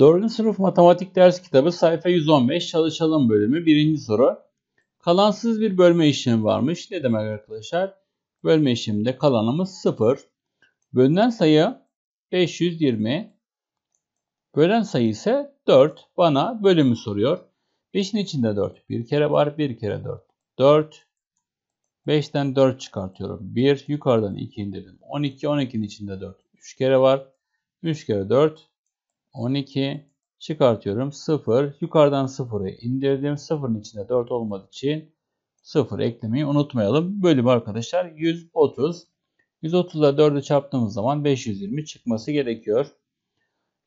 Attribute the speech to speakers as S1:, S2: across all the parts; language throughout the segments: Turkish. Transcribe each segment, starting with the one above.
S1: 4. sınıf matematik ders kitabı sayfa 115 çalışalım bölümü 1. soru. Kalansız bir bölme işlemi varmış. Ne demek arkadaşlar? Bölme işleminde kalanımız 0. Bölünen sayı 520. Bölen sayı ise 4. Bana bölümü soruyor. 5'in içinde 4. Bir kere var. Bir kere 4. 4. 5'ten 4 çıkartıyorum. 1. Yukarıdan 2 indirdim. 12. 12'nin içinde 4. 3 kere var. 3 kere 4. 12 çıkartıyorum 0 yukarıdan 0'ı indirdim 0'ın içinde 4 olmadığı için 0 eklemeyi unutmayalım. Bölüm arkadaşlar 130. 130'a 4'ü çarptığımız zaman 520 çıkması gerekiyor.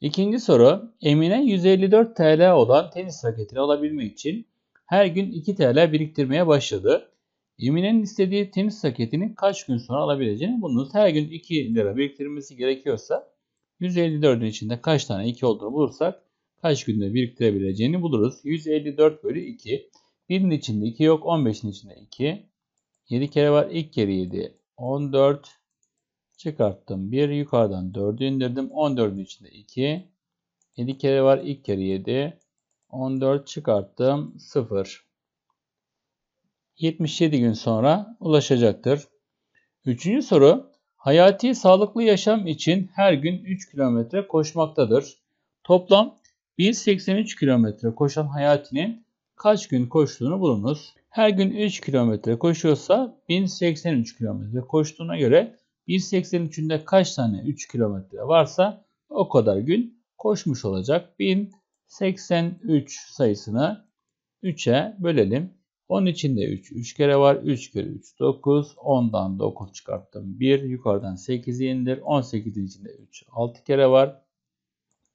S1: İkinci soru Emine 154 TL olan tenis raketini alabilmek için her gün 2 TL biriktirmeye başladı. Emine'nin istediği tenis raketini kaç gün sonra alabileceğini bunun her gün 2 lira biriktirmesi gerekiyorsa 154'ün içinde kaç tane 2 olduğunu bulursak kaç günde biriktirebileceğini buluruz. 154 bölü 2. 1'in içinde 2 yok. 15'in içinde 2. 7 kere var. İlk kere 7. 14. Çıkarttım. 1 yukarıdan 4'ü indirdim. 14'ün içinde 2. 7 kere var. İlk kere 7. 14 çıkarttım. 0. 77 gün sonra ulaşacaktır. Üçüncü soru Hayati sağlıklı yaşam için her gün 3 kilometre koşmaktadır. Toplam 1083 kilometre koşan Hayati'nin kaç gün koştuğunu bulunuz. Her gün 3 kilometre koşuyorsa 1083 kilometre koştuğuna göre 1083'ünde kaç tane 3 kilometre varsa o kadar gün koşmuş olacak. 1083 sayısını 3'e bölelim. Onun içinde 3. 3 kere var. 3 kere 3 9. 10'dan 9 çıkarttım. 1. Yukarıdan 8 indir. 18'in içinde 3. 6 kere var.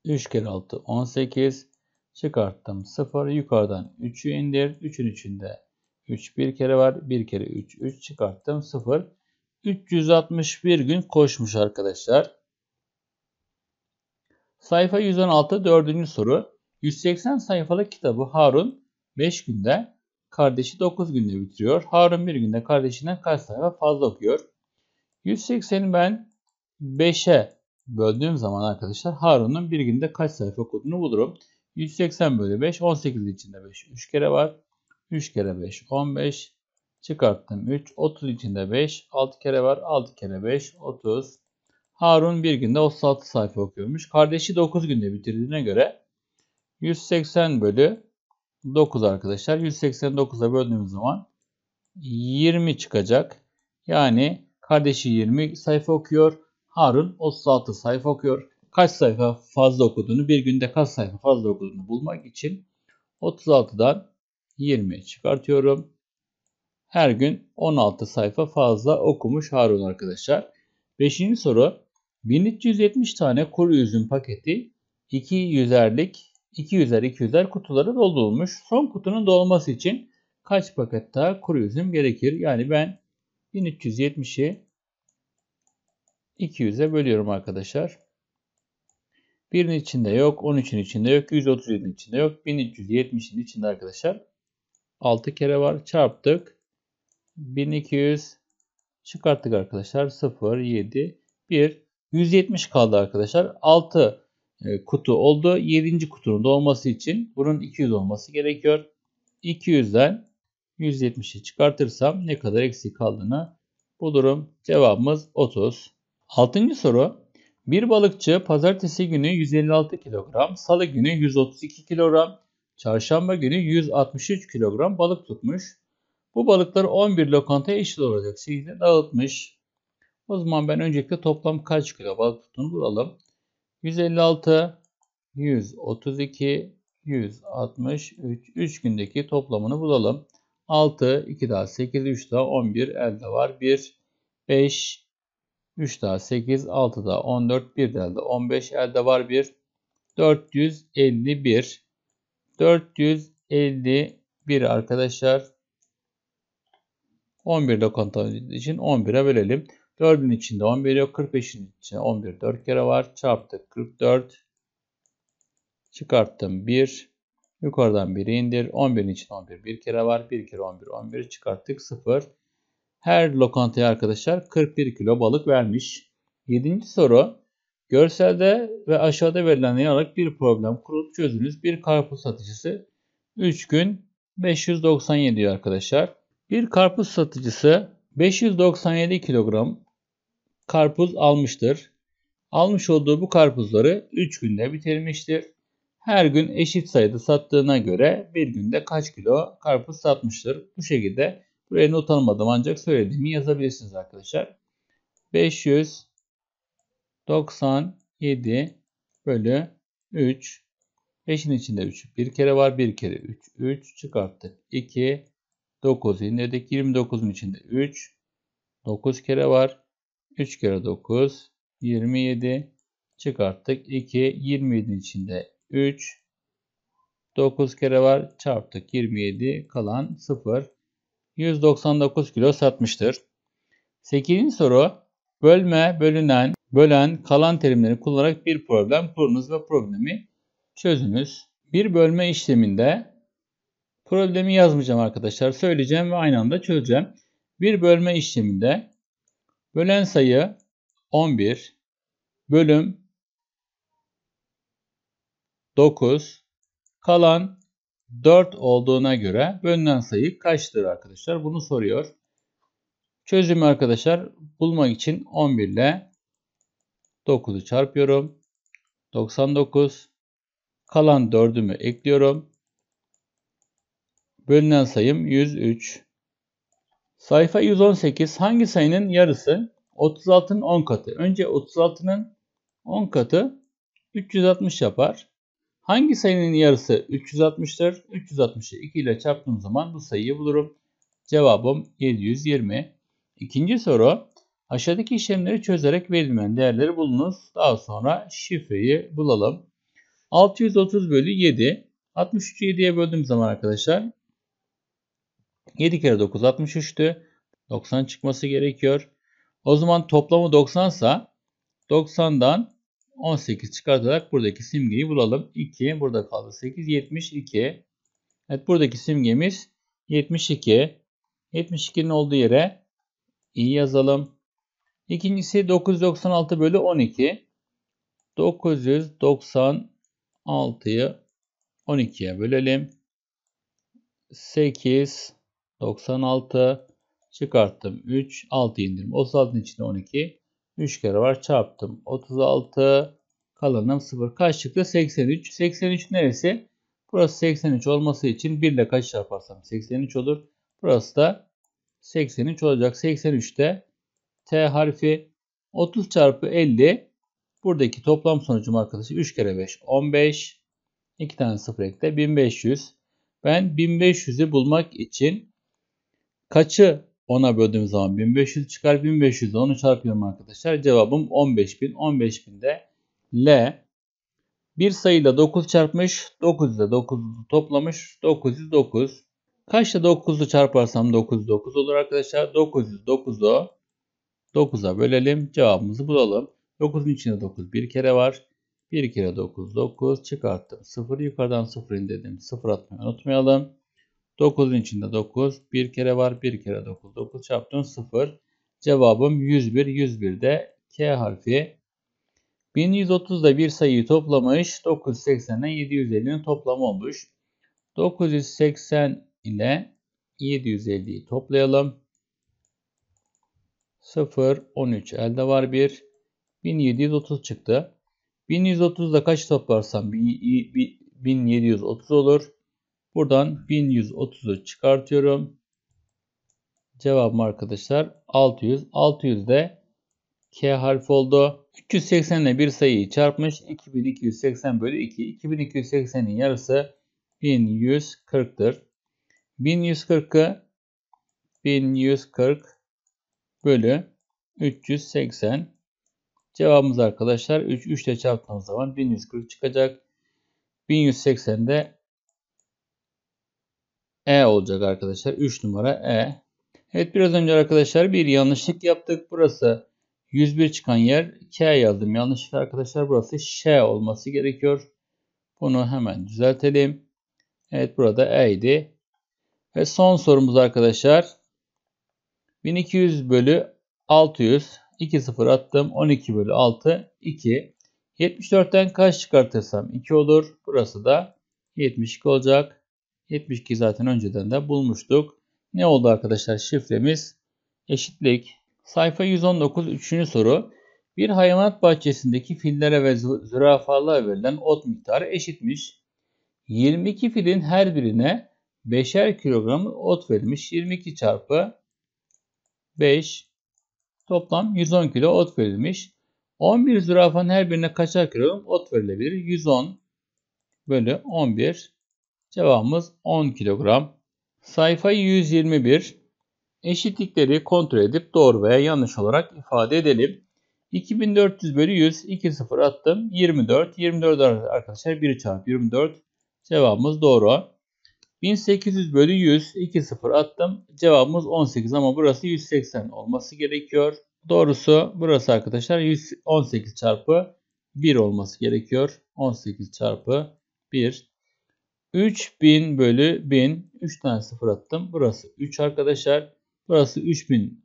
S1: 3 kere 6 18. Çıkarttım 0. Yukarıdan 3'ü indir. 3'ün içinde 3 1 kere var. 1 kere 3 3 çıkarttım 0. 361 gün koşmuş arkadaşlar. Sayfa 116 4. soru. 180 sayfalık kitabı Harun 5 günde kardeşi 9 günde bitiriyor. Harun bir günde kardeşinden kaç sayfa fazla okuyor? 180'i ben 5'e böldüğüm zaman arkadaşlar Harun'un bir günde kaç sayfa okuduğunu bulurum. 180 bölü 5 18 içinde 5 3 kere var. 3 kere 5 15 çıkarttım 3 30 içinde 5 6 kere var 6 kere 5 30 Harun bir günde 36 sayfa okuyormuş. Kardeşi 9 günde bitirdiğine göre 180 bölü 9 arkadaşlar. 189'a böldüğümüz zaman 20 çıkacak. Yani kardeşi 20 sayfa okuyor. Harun 36 sayfa okuyor. Kaç sayfa fazla okuduğunu bir günde kaç sayfa fazla okuduğunu bulmak için 36'dan 20 çıkartıyorum. Her gün 16 sayfa fazla okumuş Harun arkadaşlar. Beşinci soru. 1370 tane kuru üzüm paketi 2 yüzerlik 200'er 200'er kutuları doldurulmuş. Son kutunun dolması için kaç paket daha kuru üzüm gerekir? Yani ben 1370'i 200'e bölüyorum arkadaşlar. 1'in içinde yok, 13'ün içinde yok, 137'in içinde yok, 1370'in içinde arkadaşlar 6 kere var. Çarptık. 1200 çıkarttık arkadaşlar. 0, 7, 1. 170 kaldı arkadaşlar. 6 e, kutu oldu. 7. kutunun da olması için bunun 200 olması gerekiyor. 200'den 170'i çıkartırsam ne kadar eksik kaldığını bulurum. Cevabımız 30. 6. soru. Bir balıkçı pazartesi günü 156 kilogram, salı günü 132 kilogram, çarşamba günü 163 kilogram balık tutmuş. Bu balıkları 11 lokantaya eşit olacak şekilde dağıtmış. O zaman ben öncelikle toplam kaç kilo balık tuttuğunu bulalım. 156, 132, 163. 3 gündeki toplamını bulalım. 6, 2 daha 8, 3 daha 11 elde var. 1, 5, 3 daha 8, 6 daha 14, 1 de elde 15 elde var. 1, 451. 451 arkadaşlar. 11 ile kontrol için 11'e bölelim. 4'ün içinde 11 yok. 45'in içinde 11 4 kere var. Çarptık 44. Çıkarttım 1. Yukarıdan 1'i indir. 11'in içinde 11 1 kere var. 1 kere 11 11 çıkarttık 0. Her lokantaya arkadaşlar 41 kilo balık vermiş. 7. soru. Görselde ve aşağıda verilen yanarak bir problem kurup çözünüz. Bir karpuz satıcısı 3 gün 597 diyor arkadaşlar. Bir karpuz satıcısı 597 kilogram karpuz almıştır. Almış olduğu bu karpuzları 3 günde bitirmiştir. Her gün eşit sayıda sattığına göre bir günde kaç kilo karpuz satmıştır. Bu şekilde buraya not almadım ancak söylediğimi yazabilirsiniz arkadaşlar. 597 bölü 3 5'in içinde 3 bir kere var. Bir kere 3. 3 çıkarttık. 2 9 indirdik. 29'un içinde 3. 9 kere var. 3 kere 9 27 çıkarttık. 2 27 içinde 3 9 kere var çarptık 27 kalan 0 199 kilo satmıştır. 8. soru bölme, bölünen, bölen, kalan terimleri kullanarak bir problem kurunuz ve problemi çözünüz. Bir bölme işleminde problemi yazmayacağım arkadaşlar. Söyleyeceğim ve aynı anda çözeceğim. Bir bölme işleminde Bölen sayı 11 bölüm 9 kalan 4 olduğuna göre bölünen sayı kaçtır arkadaşlar? Bunu soruyor. Çözümü arkadaşlar bulmak için 11 ile 9'u çarpıyorum. 99 kalan 4'ümü ekliyorum. Bölünen sayım 103. Sayfa 118 hangi sayının yarısı 36'nın 10 katı? Önce 36'nın 10 katı 360 yapar. Hangi sayının yarısı 360'tır? 360'ı 2 ile çarptığım zaman bu sayıyı bulurum. Cevabım 720. İkinci soru. Aşağıdaki işlemleri çözerek verilmeyen değerleri bulunuz. Daha sonra şifreyi bulalım. 630 bölü 7. 63'ü 7'ye böldüğüm zaman arkadaşlar 7 kere 9 63'tü. 90 çıkması gerekiyor. O zaman toplamı 90 sa 90'dan 18 çıkartarak buradaki simgeyi bulalım. 2 burada kaldı. 8 72. Evet buradaki simgemiz 72. 72'nin olduğu yere i yazalım. İkincisi 996 bölü 12. 996'yı 12'ye bölelim. 8 96 çıkarttım 3 6 indirdim 36'nın içinde 12 3 kere var çarptım 36 kalanım 0 kaç çıktı 83 83 neresi burası 83 olması için 1 ile kaç çarparsam 83 olur burası da 83 olacak 83'te T harfi 30 çarpı 50 buradaki toplam sonucum arkadaşlar 3 kere 5 15 2 tane sıfır ekle 1500 ben 1500'ü bulmak için Kaçı 10'a böldüğüm zaman 1500 çıkar. 1500 onu çarpıyorum arkadaşlar. Cevabım 15000. 15000 de L. Bir sayıyla 9 çarpmış. 9 ile 9'u toplamış. 909. Kaçla 9'u çarparsam 9 9 olur arkadaşlar. 909'u 9'a bölelim. Cevabımızı bulalım. 9'un içinde 9 bir kere var. 1 kere 9 9 çıkarttım. 0 yukarıdan 0 indirdim. 0 atmayı unutmayalım. 9'un içinde 9. 1 kere var 1 kere 9. 9 çarptım 0. Cevabım 101. 101'de K harfi. 1130'da bir sayıyı toplamış. 980 ile 750'nin toplamı olmuş. 980 ile 750'yi toplayalım. 0, 13 elde var 1. 1730 çıktı. 1130'da kaç toplarsam 1730 olur. Buradan 1130'u çıkartıyorum. Cevabım arkadaşlar 600. 600 de K harfi oldu. 380 ile bir sayıyı çarpmış. 2280 bölü 2. 2280'in yarısı 1140'tır. 1140'ı 1140 bölü 380. Cevabımız arkadaşlar 3, 3 ile çarptığımız zaman 1140 çıkacak. 1180 de e olacak arkadaşlar. 3 numara E. Evet biraz önce arkadaşlar bir yanlışlık yaptık. Burası 101 çıkan yer K yazdım. Yanlışlık arkadaşlar burası Ş olması gerekiyor. Bunu hemen düzeltelim. Evet burada E idi. Ve son sorumuz arkadaşlar. 1200 bölü 600. 2 sıfır attım. 12 bölü 6 2. 74'ten kaç çıkartırsam 2 olur. Burası da 72 olacak. 72 zaten önceden de bulmuştuk. Ne oldu arkadaşlar şifremiz? Eşitlik. Sayfa 119 3. soru. Bir hayvanat bahçesindeki fillere ve zürafalara verilen ot miktarı eşitmiş. 22 filin her birine 5'er kilogram ot verilmiş. 22 çarpı 5 toplam 110 kilo ot verilmiş. 11 zürafanın her birine kaçar kilogram ot verilebilir? 110 bölü 11 Cevabımız 10 kilogram. Sayfa 121. Eşitlikleri kontrol edip doğru veya yanlış olarak ifade edelim. 2400 bölü 100 2 0 attım. 24. 24 arkadaşlar 1 çarpı 24. Cevabımız doğru. 1800 bölü 100 2 0 attım. Cevabımız 18 ama burası 180 olması gerekiyor. Doğrusu burası arkadaşlar 118 çarpı 1 olması gerekiyor. 18 çarpı 1 3000 bölü 1000. 3 tane sıfır attım. Burası 3 arkadaşlar. Burası 3000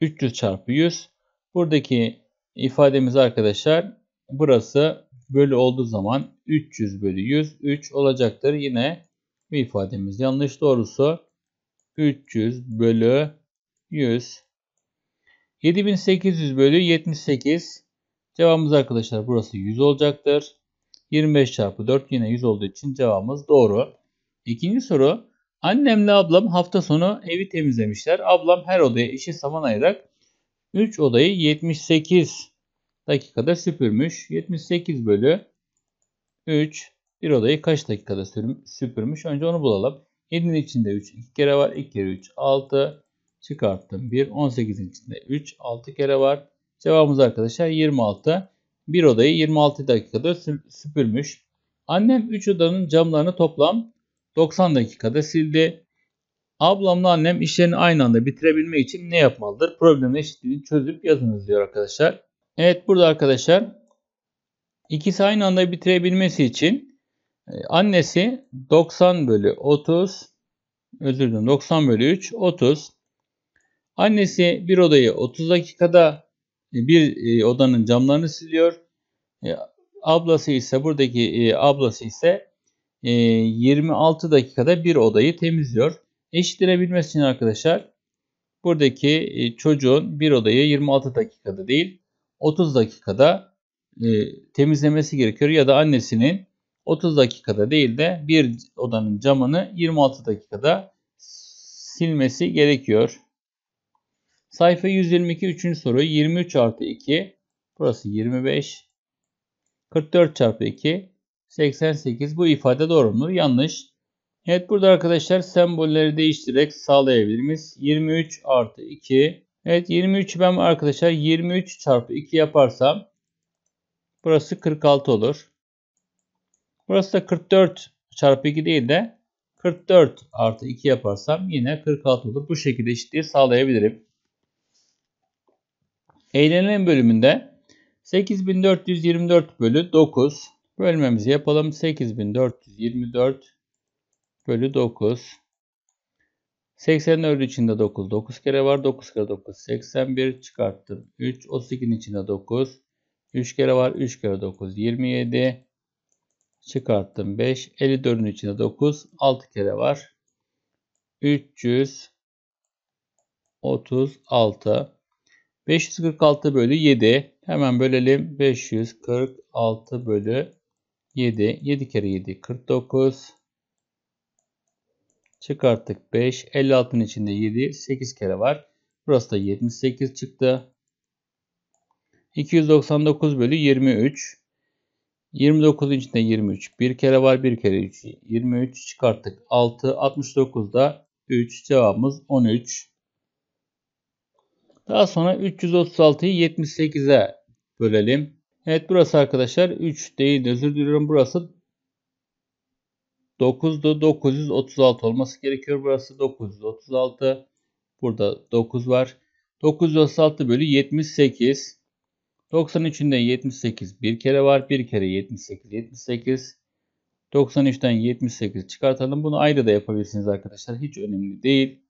S1: 300 çarpı 100. Buradaki ifademiz arkadaşlar burası bölü olduğu zaman 300 bölü 100, 3 olacaktır. Yine bir ifademiz yanlış doğrusu 300 bölü 100. 7800 bölü 78. Cevabımız arkadaşlar burası 100 olacaktır. 25 çarpı 4 yine 100 olduğu için cevabımız doğru. İkinci soru. Annemle ablam hafta sonu evi temizlemişler. Ablam her odaya eşit zaman ayırarak 3 odayı 78 dakikada süpürmüş. 78 bölü 3 bir odayı kaç dakikada süpürmüş? Önce onu bulalım. 7'nin içinde 3 2 kere var. 2 kere 3 6 çıkarttım. 1 18'in içinde 3 6 kere var. Cevabımız arkadaşlar 26 bir odayı 26 dakikada süpürmüş. Annem 3 odanın camlarını toplam 90 dakikada sildi. Ablamla annem işlerini aynı anda bitirebilmek için ne yapmalıdır? Problem eşitliğini çözüp yazınız diyor arkadaşlar. Evet burada arkadaşlar ikisi aynı anda bitirebilmesi için e, annesi 90 bölü 30 özür dilerim 90 bölü 3 30 annesi bir odayı 30 dakikada e, bir e, odanın camlarını siliyor. E, ablası ise buradaki ablası ise 26 dakikada bir odayı temizliyor. Eşitlenebilmesi için arkadaşlar buradaki çocuğun bir odayı 26 dakikada değil 30 dakikada temizlemesi gerekiyor ya da annesinin 30 dakikada değil de bir odanın camını 26 dakikada silmesi gerekiyor. Sayfa 122 3. soru 23 artı 2 burası 25 44 çarpı 2 88 bu ifade doğru mu? Yanlış. Evet burada arkadaşlar sembolleri değiştirerek sağlayabiliriz. 23 artı 2 Evet 23 ben arkadaşlar 23 çarpı 2 yaparsam burası 46 olur. Burası da 44 çarpı 2 değil de 44 artı 2 yaparsam yine 46 olur. Bu şekilde eşitliği sağlayabilirim. Eğlenilen bölümünde 8424 bölü 9 bölmemizi yapalım. 8424 bölü 9. 84 içinde 9. 9 kere var. 9 kere 9. 81 çıkarttım. 3. 32'nin içinde 9. 3 kere var. 3 kere 9. 27 çıkarttım. 5. 54'ün içinde 9. 6 kere var. 336 546 bölü 7. Hemen bölelim. 546 bölü 7. 7 kere 7 49. Çıkarttık 5. 56'nın içinde 7. 8 kere var. Burası da 78 çıktı. 299 bölü 23. 29'un içinde 23. 1 kere var 1 kere 3. 23 çıkarttık. 6. 69'da 3. Cevabımız 13. Daha sonra 336'yı 78'e bölelim. Evet burası arkadaşlar 3 değil özür diliyorum. Burası 9'du. 936 olması gerekiyor. Burası 936. Burada 9 var. 936 bölü 78. 93'ünden 78 bir kere var. Bir kere 78 78. 93'ten 78 çıkartalım. Bunu ayrı da yapabilirsiniz arkadaşlar. Hiç önemli değil.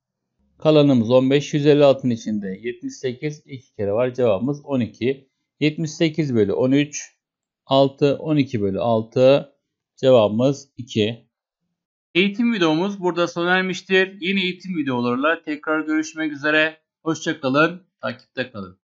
S1: Kalanımız 15. 156'nın içinde 78 iki kere var. Cevabımız 12. 78 bölü 13 6. 12 bölü 6 cevabımız 2. Eğitim videomuz burada sona ermiştir. Yeni eğitim videolarla tekrar görüşmek üzere. Hoşçakalın. Takipte kalın.